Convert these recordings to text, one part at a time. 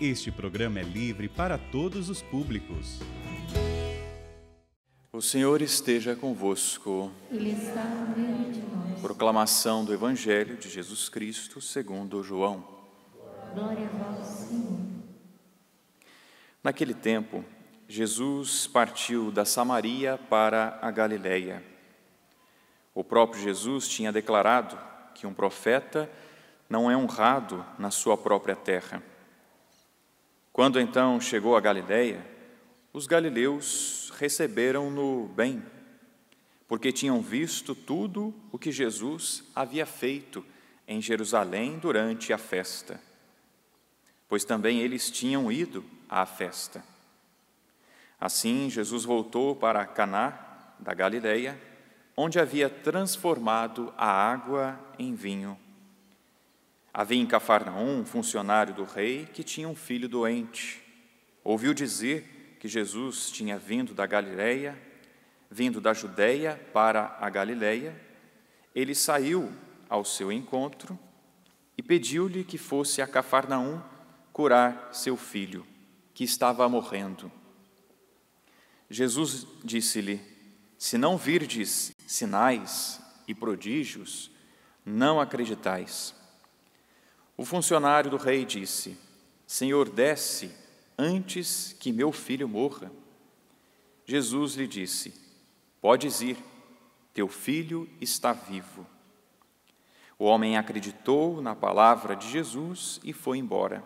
Este programa é livre para todos os públicos. O Senhor esteja convosco. Ele está no meio de nós. Proclamação do Evangelho de Jesus Cristo segundo João. Glória a vós, Senhor. Naquele tempo, Jesus partiu da Samaria para a Galiléia. O próprio Jesus tinha declarado que um profeta não é honrado na sua própria terra. Quando então chegou a Galiléia, os galileus receberam-no bem, porque tinham visto tudo o que Jesus havia feito em Jerusalém durante a festa, pois também eles tinham ido à festa. Assim, Jesus voltou para Caná da Galiléia, onde havia transformado a água em vinho. Havia em Cafarnaum um funcionário do rei que tinha um filho doente. Ouviu dizer que Jesus tinha vindo da Galileia, vindo da Judéia para a Galileia. Ele saiu ao seu encontro e pediu-lhe que fosse a Cafarnaum curar seu filho, que estava morrendo. Jesus disse-lhe: Se não virdes sinais e prodígios, não acreditais. O funcionário do rei disse: Senhor, desce antes que meu filho morra. Jesus lhe disse: Podes ir, teu filho está vivo. O homem acreditou na palavra de Jesus e foi embora.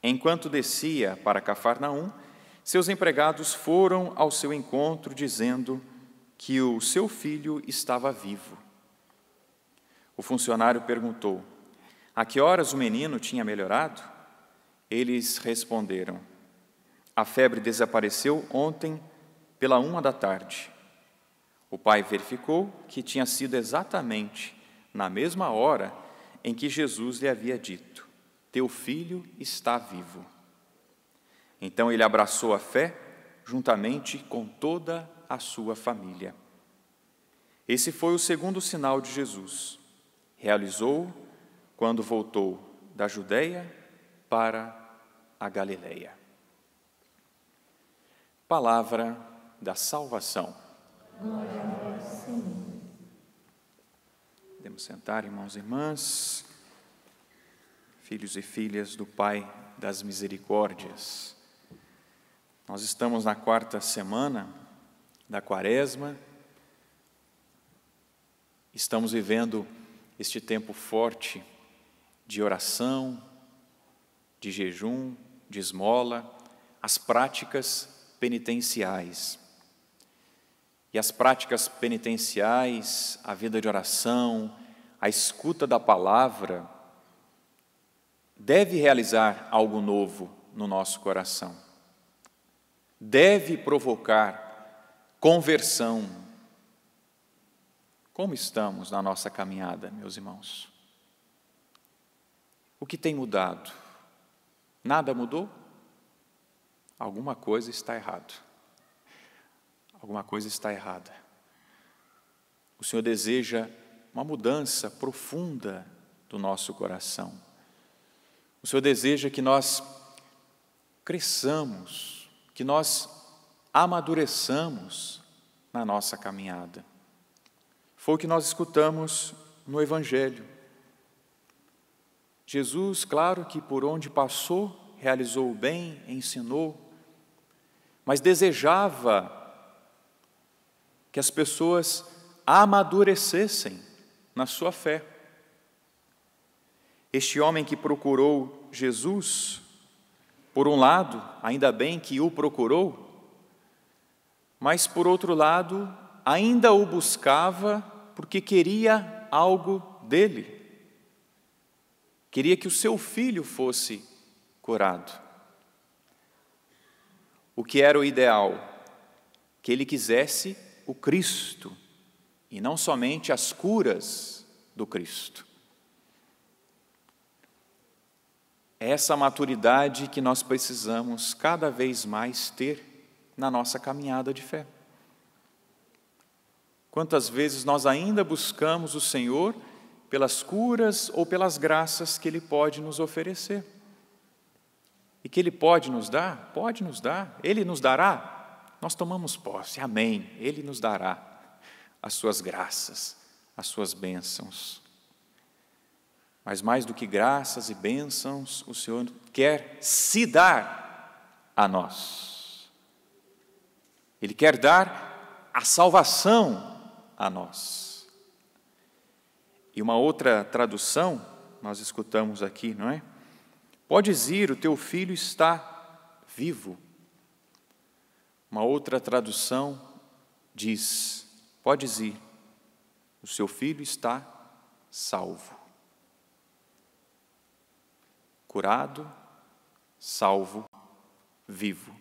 Enquanto descia para Cafarnaum, seus empregados foram ao seu encontro dizendo que o seu filho estava vivo. O funcionário perguntou: a que horas o menino tinha melhorado? Eles responderam: A febre desapareceu ontem pela uma da tarde. O pai verificou que tinha sido exatamente na mesma hora em que Jesus lhe havia dito: Teu filho está vivo. Então ele abraçou a fé juntamente com toda a sua família. Esse foi o segundo sinal de Jesus. Realizou quando voltou da Judéia para a Galileia. Palavra da salvação. Glória a Deus, Senhor. Podemos sentar, irmãos e irmãs, filhos e filhas do Pai das Misericórdias. Nós estamos na quarta semana da Quaresma, estamos vivendo este tempo forte de oração, de jejum, de esmola, as práticas penitenciais. E as práticas penitenciais, a vida de oração, a escuta da palavra, deve realizar algo novo no nosso coração. Deve provocar conversão. Como estamos na nossa caminhada, meus irmãos? O que tem mudado? Nada mudou? Alguma coisa está errada. Alguma coisa está errada. O Senhor deseja uma mudança profunda do nosso coração. O Senhor deseja que nós cresçamos, que nós amadureçamos na nossa caminhada. Foi o que nós escutamos no Evangelho. Jesus, claro que por onde passou, realizou o bem, ensinou, mas desejava que as pessoas amadurecessem na sua fé. Este homem que procurou Jesus, por um lado, ainda bem que o procurou, mas por outro lado, ainda o buscava porque queria algo dele queria que o seu filho fosse curado. O que era o ideal? Que ele quisesse o Cristo e não somente as curas do Cristo. É essa maturidade que nós precisamos cada vez mais ter na nossa caminhada de fé. Quantas vezes nós ainda buscamos o Senhor pelas curas ou pelas graças que Ele pode nos oferecer. E que Ele pode nos dar? Pode nos dar. Ele nos dará? Nós tomamos posse. Amém. Ele nos dará as Suas graças, as Suas bênçãos. Mas mais do que graças e bênçãos, o Senhor quer se dar a nós. Ele quer dar a salvação a nós. E uma outra tradução, nós escutamos aqui, não é? Podes ir, o teu filho está vivo. Uma outra tradução diz: Podes ir, o seu filho está salvo. Curado, salvo, vivo.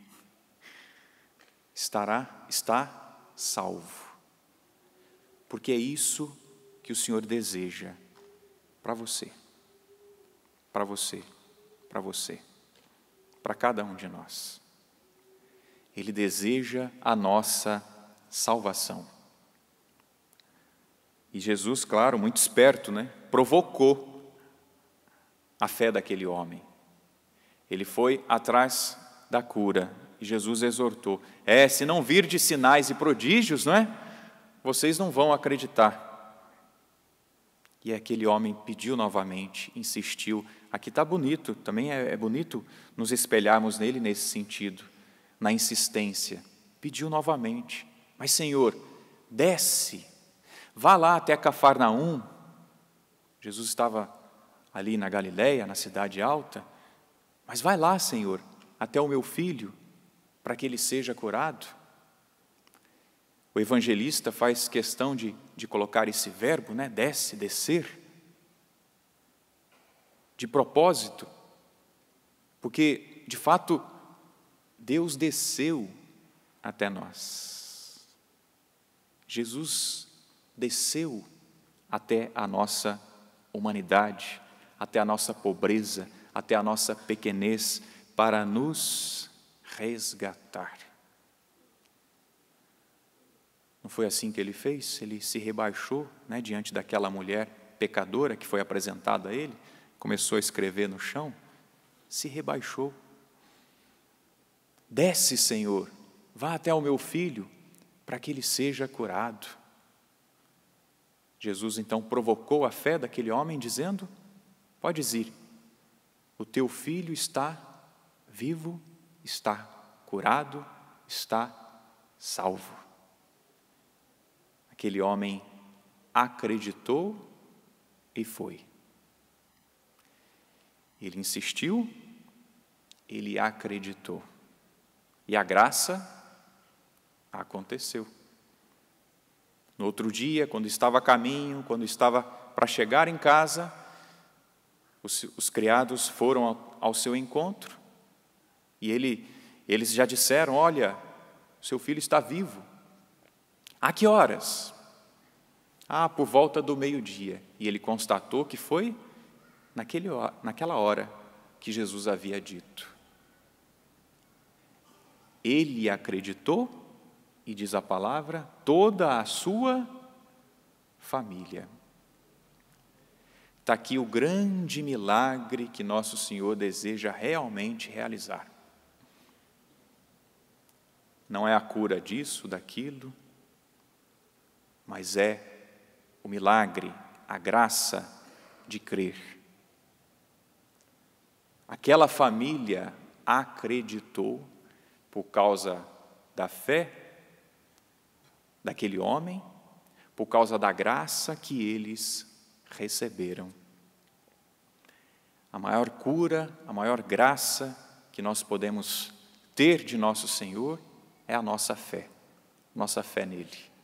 Estará, está salvo. Porque é isso que o Senhor deseja para você, para você, para você, para cada um de nós. Ele deseja a nossa salvação. E Jesus, claro, muito esperto, né? provocou a fé daquele homem. Ele foi atrás da cura. E Jesus exortou: É, se não vir de sinais e prodígios, não é? Vocês não vão acreditar. E aquele homem pediu novamente, insistiu. Aqui está bonito, também é, é bonito nos espelharmos nele nesse sentido, na insistência. Pediu novamente, mas Senhor, desce, vá lá até Cafarnaum. Jesus estava ali na Galiléia, na cidade alta, mas vai lá, Senhor, até o meu filho, para que ele seja curado. O evangelista faz questão de, de colocar esse verbo, né? desce, descer, de propósito, porque, de fato, Deus desceu até nós. Jesus desceu até a nossa humanidade, até a nossa pobreza, até a nossa pequenez, para nos resgatar. Não foi assim que ele fez? Ele se rebaixou né, diante daquela mulher pecadora que foi apresentada a ele, começou a escrever no chão, se rebaixou. Desce, Senhor, vá até o meu filho, para que ele seja curado. Jesus então provocou a fé daquele homem, dizendo: Podes ir, o teu filho está vivo, está curado, está salvo. Aquele homem acreditou e foi. Ele insistiu, ele acreditou. E a graça aconteceu. No outro dia, quando estava a caminho, quando estava para chegar em casa, os, os criados foram ao, ao, seu encontro e ele, eles já disseram: Olha, seu filho está vivo. A que horas? Ah, por volta do meio-dia. E ele constatou que foi naquele, naquela hora que Jesus havia dito. Ele acreditou, e diz a palavra, toda a sua família. Está aqui o grande milagre que Nosso Senhor deseja realmente realizar. Não é a cura disso, daquilo, mas é o milagre, a graça de crer. Aquela família acreditou por causa da fé daquele homem, por causa da graça que eles receberam. A maior cura, a maior graça que nós podemos ter de nosso Senhor é a nossa fé, nossa fé nele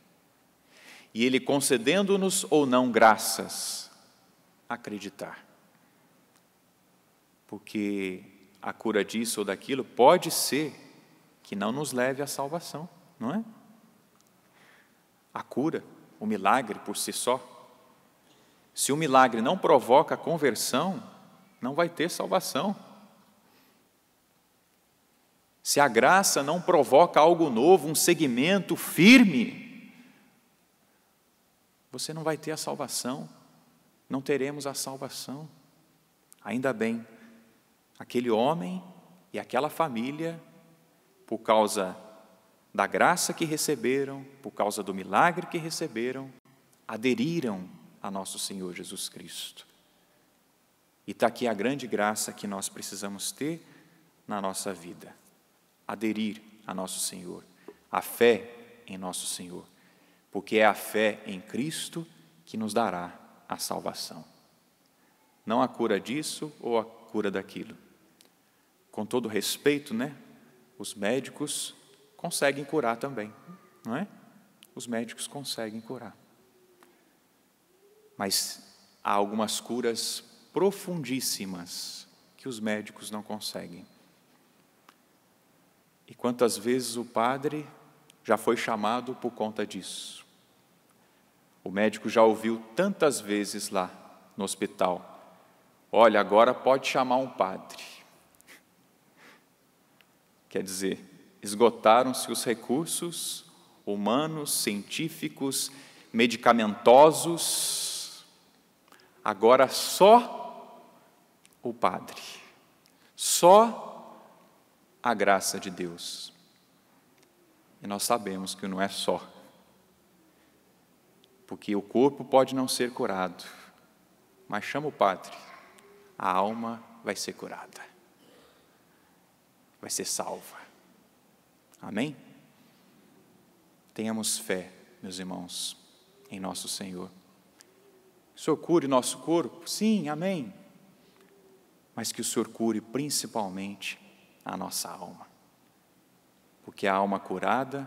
e Ele concedendo-nos ou não graças, acreditar. Porque a cura disso ou daquilo pode ser que não nos leve à salvação, não é? A cura, o milagre por si só. Se o milagre não provoca conversão, não vai ter salvação. Se a graça não provoca algo novo, um segmento firme, você não vai ter a salvação, não teremos a salvação. Ainda bem, aquele homem e aquela família, por causa da graça que receberam, por causa do milagre que receberam, aderiram a nosso Senhor Jesus Cristo. E está aqui a grande graça que nós precisamos ter na nossa vida: aderir a nosso Senhor, a fé em nosso Senhor porque é a fé em Cristo que nos dará a salvação. Não a cura disso ou a cura daquilo. Com todo respeito, né? Os médicos conseguem curar também, não é? Os médicos conseguem curar. Mas há algumas curas profundíssimas que os médicos não conseguem. E quantas vezes o padre já foi chamado por conta disso. O médico já ouviu tantas vezes lá no hospital: olha, agora pode chamar um padre. Quer dizer, esgotaram-se os recursos humanos, científicos, medicamentosos, agora só o padre, só a graça de Deus. E nós sabemos que não é só. Porque o corpo pode não ser curado, mas chama o Padre, a alma vai ser curada, vai ser salva. Amém? Tenhamos fé, meus irmãos, em nosso Senhor. Que o Senhor cure nosso corpo? Sim, amém. Mas que o Senhor cure principalmente a nossa alma. Porque a alma curada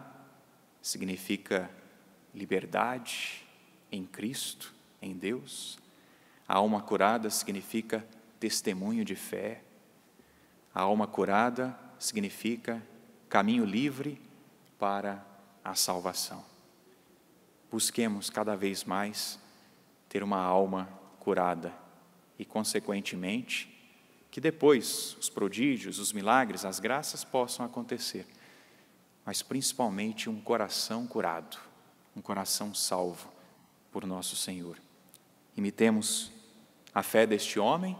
significa liberdade em Cristo, em Deus. A alma curada significa testemunho de fé. A alma curada significa caminho livre para a salvação. Busquemos cada vez mais ter uma alma curada e, consequentemente, que depois os prodígios, os milagres, as graças possam acontecer mas principalmente um coração curado, um coração salvo por nosso Senhor. Imitemos a fé deste homem,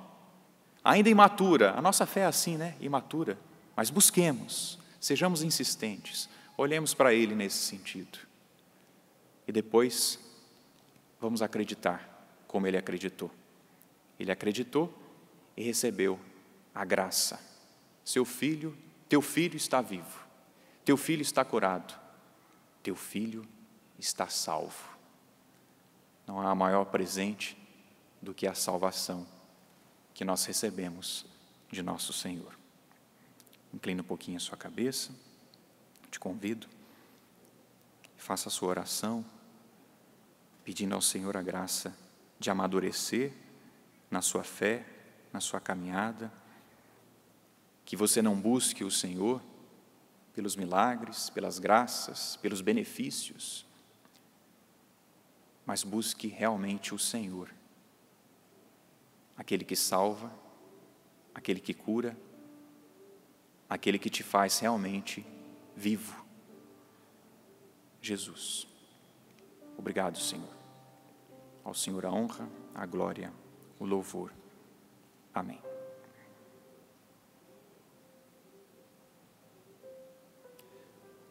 ainda imatura, a nossa fé é assim, né? Imatura, mas busquemos, sejamos insistentes, olhemos para ele nesse sentido. E depois vamos acreditar como ele acreditou. Ele acreditou e recebeu a graça. Seu filho, teu filho está vivo teu filho está curado, teu filho está salvo. Não há maior presente do que a salvação que nós recebemos de nosso Senhor. Inclina um pouquinho a sua cabeça, te convido, faça a sua oração, pedindo ao Senhor a graça de amadurecer na sua fé, na sua caminhada, que você não busque o Senhor pelos milagres, pelas graças, pelos benefícios, mas busque realmente o Senhor, aquele que salva, aquele que cura, aquele que te faz realmente vivo. Jesus. Obrigado, Senhor. Ao Senhor a honra, a glória, o louvor. Amém.